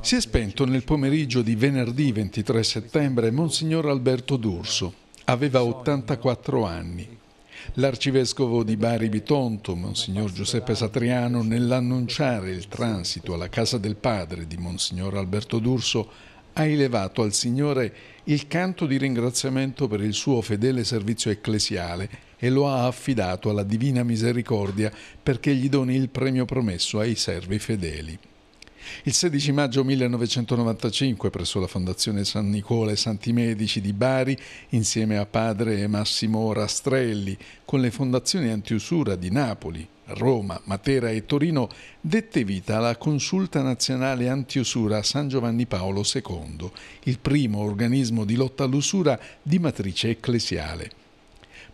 Si è spento nel pomeriggio di venerdì 23 settembre Monsignor Alberto D'Urso. Aveva 84 anni. L'arcivescovo di Bari Bitonto, Monsignor Giuseppe Satriano, nell'annunciare il transito alla casa del padre di Monsignor Alberto D'Urso, ha elevato al Signore il canto di ringraziamento per il suo fedele servizio ecclesiale e lo ha affidato alla Divina Misericordia perché gli doni il premio promesso ai servi fedeli. Il 16 maggio 1995, presso la Fondazione San Nicola e Santi Medici di Bari, insieme a padre Massimo Rastrelli, con le fondazioni antiusura di Napoli, Roma, Matera e Torino, dette vita alla Consulta Nazionale Antiusura San Giovanni Paolo II, il primo organismo di lotta all'usura di matrice ecclesiale.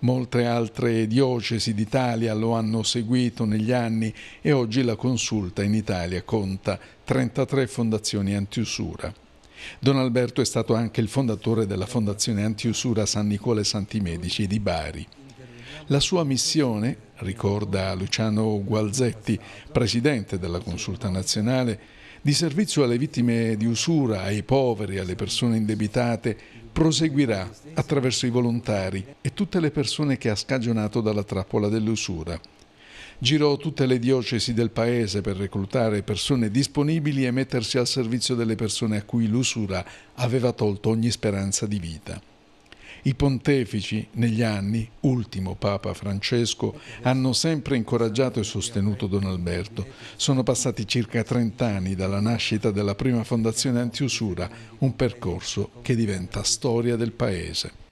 Molte altre diocesi d'Italia lo hanno seguito negli anni e oggi la consulta in Italia conta 33 fondazioni antiusura. Don Alberto è stato anche il fondatore della Fondazione Antiusura San Nicola e Santi Medici di Bari. La sua missione, ricorda Luciano Gualzetti, presidente della Consulta Nazionale, di servizio alle vittime di usura, ai poveri, alle persone indebitate, proseguirà attraverso i volontari e tutte le persone che ha scagionato dalla trappola dell'usura. Girò tutte le diocesi del paese per reclutare persone disponibili e mettersi al servizio delle persone a cui l'usura aveva tolto ogni speranza di vita. I pontefici negli anni, ultimo Papa Francesco, hanno sempre incoraggiato e sostenuto Don Alberto. Sono passati circa 30 anni dalla nascita della prima fondazione antiusura, un percorso che diventa storia del Paese.